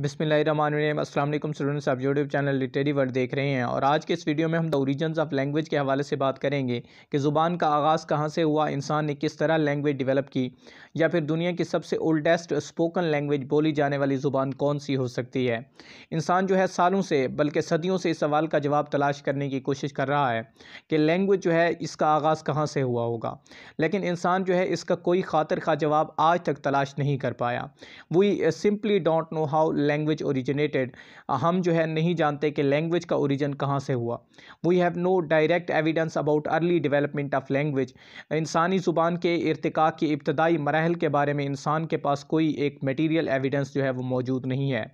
बिसमीम अल्लाम स्टूडेंट्स आप यूट्यूब चैनल लिटरी वर्ड देख रहे हैं और आज के इस वीडियो में हम द ओरिजन्स ऑफ लैंग्वेज के हवाले से बात करेंगे कि ज़ुबान का आगाज़ कहाँ से हुआ इंसान ने किस तरह लैंग्वेज डेवलप की या फिर दुनिया की सबसे ओल्डेस्ट स्पोकन लैंग्वेज बोली जाने वाली ज़ुबान कौन सी हो सकती है इंसान जो है सालों से बल्कि सदियों से इस सवाल का जवाब तलाश करने की कोशिश कर रहा है कि लैंग्वेज जो है इसका आगाज़ कहाँ से हुआ होगा लेकिन इंसान जो है इसका कोई खातर खा जवाब आज तक तलाश नहीं कर पाया we simply don't know how language originated हम जो है नहीं जानते कि लैंग्वेज का ओरिजिन कहाँ से हुआ we have no direct evidence about early development of language इंसानी ज़ुबान के इरतका के इब्तदाई मरहल के बारे में इंसान के पास कोई एक मटीरियल एविडेंस जो है वो मौजूद नहीं है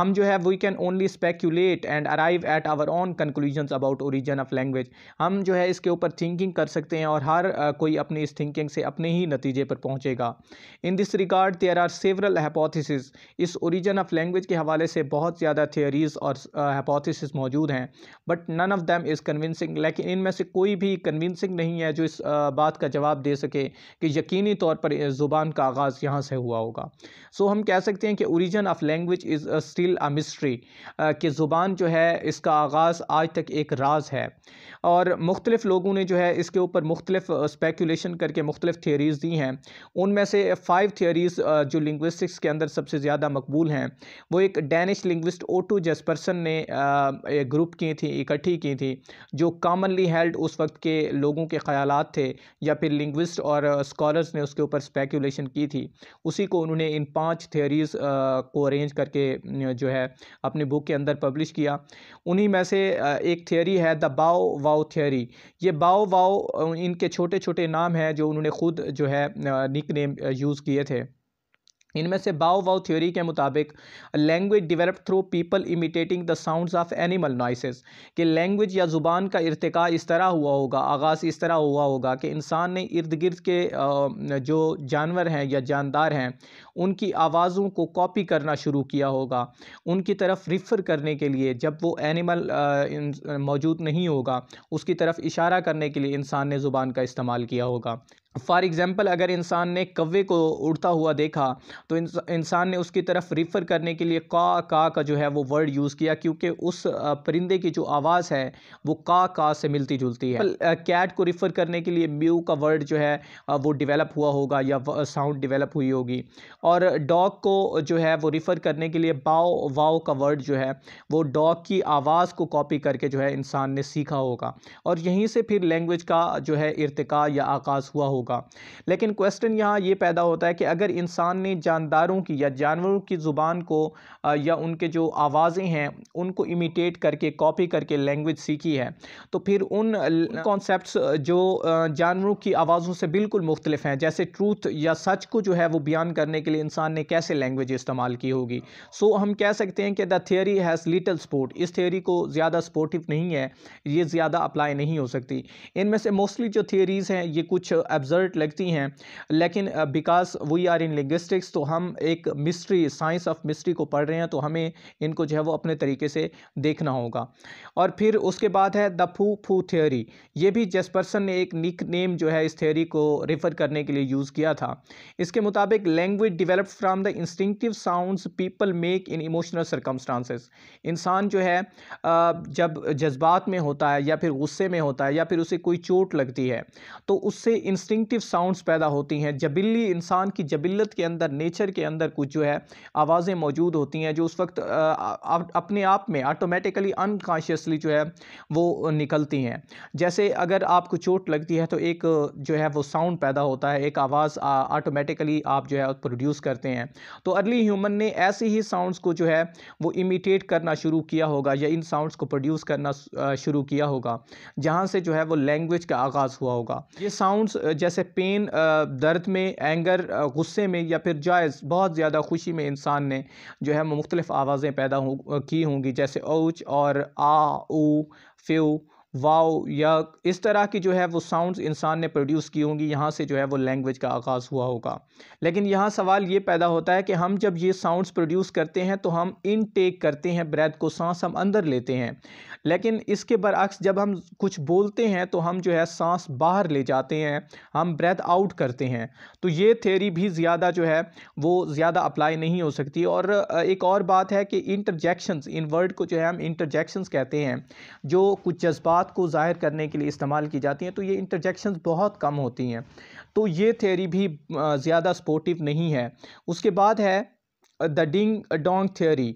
हम जो है we can only speculate and arrive at our own conclusion about origin of language हम जो है इसके ऊपर थिंकिंग कर सकते हैं और हर कोई अपनी इस थिंकिंग से अपने ही नतीजे पर पहुँचेगा in this regard there are several hypothesis इस ओरिजन ऑफ लैंग्वेज लैंग्वेज के हवाले से बहुत ज़्यादा थियोरीज़ और हपोथिस uh, मौजूद हैं but none of them is convincing लेकिन इनमें से कोई भी कन्विंसिंग नहीं है जो इस uh, बात का जवाब दे सके कि यकीनी तौर पर ज़ुबान का आगाज़ यहाँ से हुआ होगा सो so, हम कह सकते हैं कि origin of language is still a mystery कि ज़ुबान जो है इसका आगाज़ आज तक एक राज है और मुख्तलिफ़ लोगों ने जो है इसके ऊपर मुख्तलिफ स्पेकुलेशन करके मुख्तलिफ थियोरीज़ दी हैं उनमें से फ़ाइव थियोरीज़ जो लिंग्विस्टिक्स के अंदर सबसे ज़्यादा मकबूल हैं वो एक डैनिश लिंग्विस्ट ओटू जस्पर्सन ने ग्रुप की थी इकट्ठी की थी जो कॉमनली हेल्ड उस वक्त के लोगों के ख्याल थे या फिर लिंग्विस्ट और स्कॉलर्स ने उसके ऊपर स्पेकुलेशन की थी उसी को उन्होंने इन पांच थियोरीज़ को अरेंज करके जो है अपनी बुक के अंदर पब्लिश किया उन्हीं में से एक थियोरी है द बाओ वाओ थियोरी ये बाओ वाओ इनके छोटे छोटे नाम हैं जो उन्होंने ख़ुद जो है निक नेम यूज़ किए थे इनमें से बाओ वाओ थ्योरी के मुताबिक language develop through people imitating the sounds of animal noises कि लैंग्वेज या ज़ुबान का इरतका इस तरह हुआ होगा आगाज़ इस तरह हुआ होगा कि इंसान ने इर्द गिर्द के जो जानवर हैं या जानदार हैं उनकी आवाज़ों को कॉपी करना शुरू किया होगा उनकी तरफ रिफ़र करने के लिए जब वो एनिमल मौजूद नहीं होगा उसकी तरफ इशारा करने के लिए इंसान ने ज़ुबान का इस्तेमाल किया होगा फ़ॉर एग्ज़ाम्पल अगर इंसान ने कवे को उड़ता हुआ देखा तो इंसान ने उसकी तरफ रिफ़र करने के लिए का का का जो है वो वर्ड यूज़ किया क्योंकि उस परिंदे की जो आवाज़ है वो का का से मिलती जुलती है कैट को रिफ़र करने के लिए म्यू का वर्ड जो है वो डेवलप हुआ होगा या साउंड डेवलप हुई होगी और डॉग को जो है वो रिफ़र करने के लिए बाओ वाओ का वर्ड जो है वो डॉग की आवाज़ को कॉपी करके जो है इंसान ने सीखा होगा और यहीं से फिर लैंग्वेज का जो है इरतका या आगाज़ हुआ होगा होगा लेकिन क्वेश्चन यहाँ ये पैदा होता है कि अगर इंसान ने जानदारों की या जानवरों की ज़ुबान को या उनके जो आवाज़ें हैं उनको इमिटेट करके कॉपी करके लैंग्वेज सीखी है तो फिर उन कॉन्सेप्ट जो जानवरों की आवाज़ों से बिल्कुल मुख्तलिफ हैं जैसे ट्रूथ या सच को जो है वो बयान करने के लिए इंसान ने कैसे लैंग्वेज इस्तेमाल की होगी सो so, हम कह सकते हैं कि the theory has little support इस थियोरी को ज़्यादा सपोर्टिव नहीं है ये ज़्यादा अप्लाई नहीं हो सकती इनमें से मोस्टली जो थियोरीज़ हैं ये कुछ एब्ज एब्जर्ट लगती हैं लेकिन because we are in linguistics तो हम एक मिस्ट्री साइंस ऑफ मिस्ट्री को पढ़ रहे हैं तो हमें इनको जो है वो अपने तरीके से देखना होगा और फिर उसके बाद है द फू फू थ्योरी ये भी जेसपर्सन ने एक निक नेम जो है इस थ्योरी को रेफ़र करने के लिए यूज़ किया था इसके मुताबिक language develop from the instinctive sounds people make in emotional circumstances इंसान जो है जब जज्बात में होता है या फिर गुस्से में होता है या फिर उसे कोई चोट लगती है तो उससे इंस्टिंग डिस्टिंगटिव साउंडस पैदा होती हैं जबिल्ली इंसान की जबिल्लत के अंदर नेचर के अंदर कुछ जो है आवाज़ें मौजूद होती हैं जो उस वक्त अपने आप में आटोमेटिकली अनकॉन्शियसली जो है वो निकलती हैं जैसे अगर आपको चोट लगती है तो एक जो है वो साउंड पैदा होता है एक आवाज़ ऑटोमेटिकली आप जो है प्रोड्यूस करते हैं तो अर्ली ह्यूमन ने ऐसे ही साउंडस को जो है वो इमिटेट करना शुरू किया होगा या इन साउंडस को प्रोड्यूस करना शुरू किया होगा जहाँ से जो है वो लैंग्वेज का आगाज़ हुआ होगा ये साउंड्स जैसे जैसे पेन दर्द में एंगर गुस्से में या फिर जायज़ बहुत ज़्यादा खुशी में इंसान ने जो है मुख्तलिफ़ आवाज़ें पैदा हो की होंगी जैसे ओच और आ ऊ फ्यू वाओ या इस तरह की जो है वो साउंड्स इंसान ने प्रोड्यूस की होंगी यहाँ से जो है वो लैंग्वेज का आगाज़ हुआ होगा लेकिन यहाँ सवाल ये पैदा होता है कि हम जब ये साउंड्स प्रोड्यूस करते हैं तो हम इन टेक करते हैं ब्रेथ को सांस हम अंदर लेते हैं लेकिन इसके बरक्स जब हम कुछ बोलते हैं तो हम जो है सांस बाहर ले जाते हैं हम ब्रेथ आउट करते हैं तो ये थेरी भी ज़्यादा जो है वो ज़्यादा अप्लाई नहीं हो सकती और एक और बात है कि इंटरजेक्शंस इन वर्ड को जो है हम इंटरजेक्शंस कहते हैं जो कुछ जज्बा बात को ज़ाहिर करने के लिए इस्तेमाल की जाती हैं तो ये इंटरजेक्शन बहुत कम होती हैं तो ये थेरी भी ज़्यादा सपोर्टिव नहीं है उसके बाद है द डिंग डोंग थ्योरी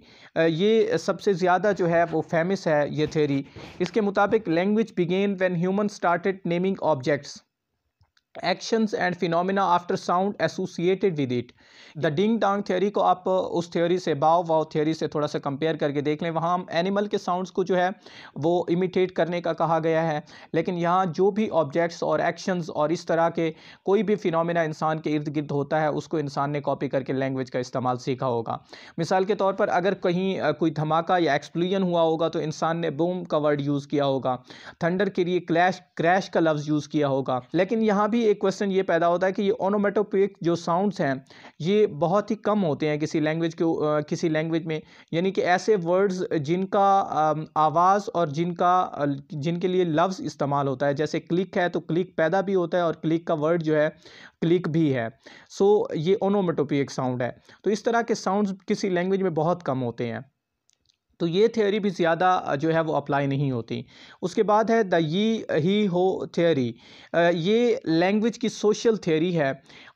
ये सबसे ज़्यादा जो है वो फेमस है ये थ्योरी इसके मुताबिक language began when human started naming objects actions and phenomena after sound associated with it the ding dong theory को आप uh, उस थ्योरी से बाव वाव थ्योरी से थोड़ा सा कंपेयर करके देख लें वहाँ एनिमल के साउंड्स को जो है वो इमिटेट करने का कहा गया है लेकिन यहाँ जो भी ऑब्जेक्ट्स और एक्शंस और इस तरह के कोई भी फिनोमिना इंसान के इर्द गिर्द होता है उसको इंसान ने कॉपी करके लैंग्वेज का इस्तेमाल सीखा होगा मिसाल के तौर पर अगर कहीं uh, कोई धमाका या एक्सप्लोजन हुआ होगा तो इंसान ने बूम का वर्ड यूज़ किया होगा थंडर के लिए क्लैश क्रैश का लफ्ज़ यूज़ किया होगा लेकिन यहाँ भी भी एक क्वेश्चन ये पैदा होता है कि ये ओनोमेटोपिक जो साउंड्स हैं ये बहुत ही कम होते हैं किसी लैंग्वेज के किसी लैंग्वेज में यानी कि ऐसे वर्ड्स जिनका आवाज़ और जिनका जिनके लिए लफ्ज़ इस्तेमाल होता है जैसे क्लिक है तो क्लिक पैदा भी होता है और क्लिक का वर्ड जो है क्लिक भी है सो so, ये ओनोमेटोपिक साउंड है तो इस तरह के साउंड किसी लैंग्वेज में बहुत कम होते हैं तो ये थ्योरी भी ज़्यादा जो है वो अप्लाई नहीं होती उसके बाद है द यी ही हो थ्योरी ये लैंग्वेज की सोशल थ्योरी है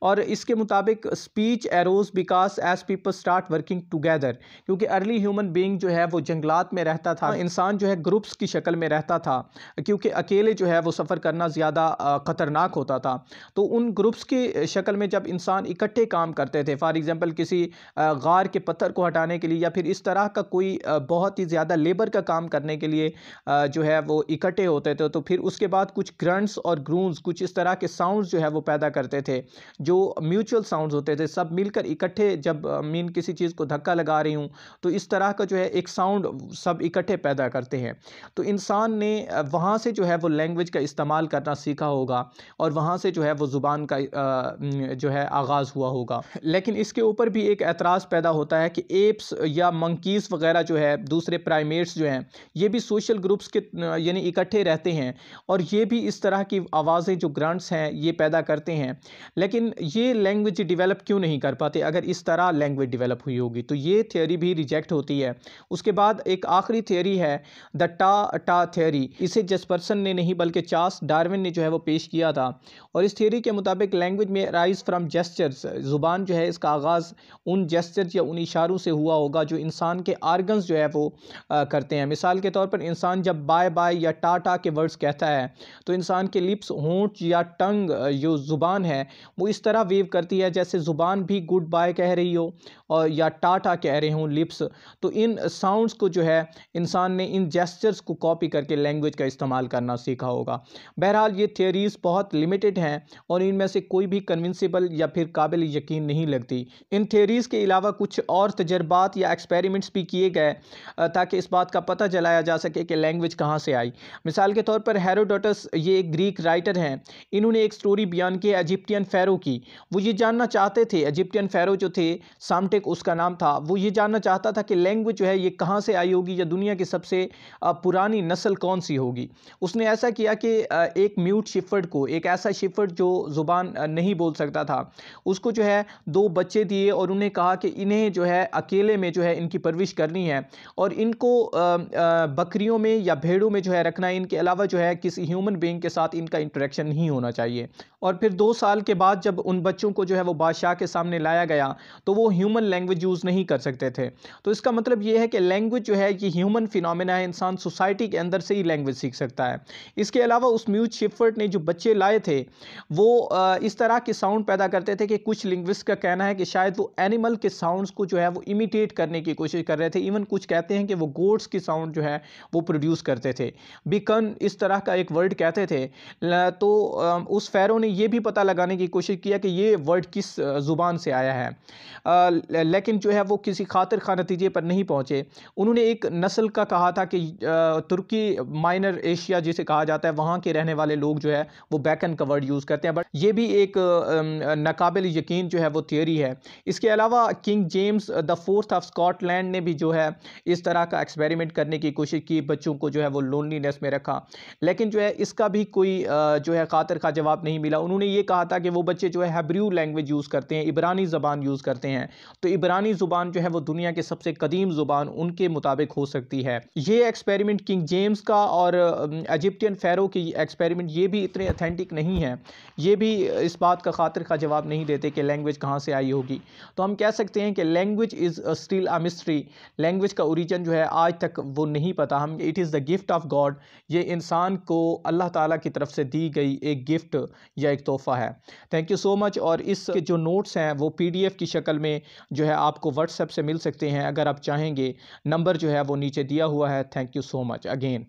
और इसके मुताबिक speech arose because as people start working together क्योंकि अर्ली ह्यूमन बीइंग जो है वो जंगलात में रहता था इंसान जो है ग्रुप्स की शक्ल में रहता था क्योंकि अकेले जो है वो सफ़र करना ज़्यादा ख़तरनाक होता था तो उन ग्रुप्स की शक्ल में जब इंसान इकट्ठे काम करते थे फॉर एग्ज़ाम्पल किसी गार के पत्थर को हटाने के लिए या फिर इस तरह का कोई बहुत ही ज़्यादा लेबर का काम करने के लिए जो है वो इकट्ठे होते थे तो फिर उसके बाद कुछ ग्रंट्स और ग्रूंस कुछ इस तरह के साउंड्स जो है वो पैदा करते थे जो म्यूचुअल साउंड्स होते थे सब मिलकर इकट्ठे जब मीन किसी चीज़ को धक्का लगा रही हूँ तो इस तरह का जो है एक साउंड सब इकट्ठे पैदा करते हैं तो इंसान ने वहाँ से जो है वो लैंग्वेज का इस्तेमाल करना सीखा होगा और वहाँ से जो है वो ज़ुबान का जो है आगाज़ हुआ होगा लेकिन इसके ऊपर भी एक एतराज़ पैदा होता है कि एप्स या मंकीस वगैरह जो है दूसरे प्राइमेट्स जो हैं ये भी सोशल ग्रुप्स के यानी इकट्ठे रहते हैं और ये भी इस तरह की आवाज़ें जो ग्रांट्स हैं ये पैदा करते हैं लेकिन ये लैंग्वेज डिवेलप क्यों नहीं कर पाते अगर इस तरह लैंग्वेज डिवेलप हुई होगी तो ये थ्योरी भी रिजेक्ट होती है उसके बाद एक आखिरी थ्योरी है द टा टा थ्योरी इसे जसपर्सन ने नहीं बल्कि चार्ल्स डार्विन ने जो है वो पेश किया था और इस थ्योरी के मुताबिक लैंग्वेज में राइज फ्राम जेस्चर्स ज़ुबान जो है इसका आगाज़ उन जेस्चर्स या उन इशारों से हुआ होगा जो इंसान के आर्गन्स जो है वो आ, करते हैं मिसाल के तौर पर इंसान जब बाय बाय या टाटा के वर्ड्स कहता है तो इंसान के लिप्स होंट या टंग जो ज़ुबान है वो इस तरह वेव करती है जैसे ज़ुबान भी गुड बाय कह रही हो और या टाटा कह रहे हों लिप्स तो इन साउंडस को जो है इंसान ने इन जेस्चर्स को कॉपी करके लैंग्वेज का इस्तेमाल करना सीखा होगा बहरहाल ये थियोरीज़ बहुत लिमिटेड हैं और इनमें से कोई भी कन्विंसिबल या फिर काबिल यकीन नहीं लगती इन थियोरीज़ के अलावा कुछ और तजर्बात या एक्सपेरिमेंट्स भी किए गए ताकि इस बात का पता चलाया जा सके कि लैंग्वेज कहाँ से आई मिसाल के तौर पर हेरोडोटस ये एक ग्रीक राइटर हैं इन्होंने एक स्टोरी बयान की अजिप्टियन फ़ैरो की वो ये जानना चाहते थे एजिप्टियन फ़ैरो जो थे सामटेक उसका नाम था वो ये जानना चाहता था कि लैंग्वेज जो है ये कहाँ से आई होगी या दुनिया की सबसे पुरानी नस्ल कौन सी होगी उसने ऐसा किया कि एक म्यूट शिफर्ड को एक ऐसा शिफर्ड जो ज़ुबान नहीं बोल सकता था उसको जो है दो बच्चे दिए और उन्हें कहा कि इन्हें जो है अकेले में जो है इनकी परविश करनी है और इनको बकरियों में या भेड़ों में जो है रखना है इनके अलावा जो है किसी ह्यूमन बींग के साथ इनका इंटरेक्शन नहीं होना चाहिए और फिर दो साल के बाद जब उन बच्चों को जो है वो बादशाह के सामने लाया गया तो वो ह्यूमन लैंग्वेज यूज़ नहीं कर सकते थे तो इसका मतलब ये है कि लैंग्वेज जो है ये ह्यूमन फिनमिना है इंसान सोसाइटी के अंदर से ही लैंग्वेज सीख सकता है इसके अलावा उस म्यूज शिफर्ट ने जो बच्चे लाए थे वो इस तरह के साउंड पैदा करते थे कि कुछ लिंग्विस्ट का कहना है कि शायद वो एनिमल के साउंड्स को जो है वो इमिटेट करने की कोशिश कर रहे थे इवन कुछ कह कहते हैं कि वो गोड्स की साउंड जो है वो प्रोड्यूस करते थे बिकन इस तरह का एक वर्ड कहते थे तो उस फैरो ने ये भी पता लगाने की कोशिश किया कि ये वर्ड किस ज़ुबान से आया है लेकिन जो है वो किसी खातिर खा नतीजे पर नहीं पहुँचे उन्होंने एक नस्ल का कहा था कि तुर्की माइनर एशिया जिसे कहा जाता है वहाँ के रहने वाले लोग जो है वो बैकन का वर्ड यूज़ करते हैं बट ये भी एक नाकबिल यकीन जो है वो थियोरी है इसके अलावा King James the fourth of Scotland ने भी जो है इस तरह का एक्सपेरिमेंट करने की कोशिश की बच्चों को जो है वो लोनलीनेस में रखा लेकिन जो है इसका भी कोई जो है खातर का जवाब नहीं मिला उन्होंने ये कहा था कि वो बच्चे जो है हैब्रू लैंग्वेज यूज़ करते हैं इबरानी ज़बान यूज़ करते हैं तो इबरानी ज़ुबान जो है वो दुनिया के सबसे कदीम ज़ुबान उनके मुताबिक हो सकती है ये एक्सपेरिमेंट किंग जेम्स का और एजिप्टियन फ़ैरो की एक्सपेरिमेंट ये भी इतने अथेंटिक नहीं है ये भी इस बात का खातर का जवाब नहीं देते कि लैंग्वेज कहाँ से आई होगी तो हम कह सकते हैं कि language is still a mystery language का रीजन जो है आज तक वो नहीं पता हम it is the gift of God ये इंसान को अल्लाह ताला की तरफ से दी गई एक गिफ्ट या एक तोहफ़ा है थैंक यू सो मच और इस जो नोट्स हैं वो पीडीएफ की शक्ल में जो है आपको व्हाट्सएप से मिल सकते हैं अगर आप चाहेंगे नंबर जो है वो नीचे दिया हुआ है thank you so much again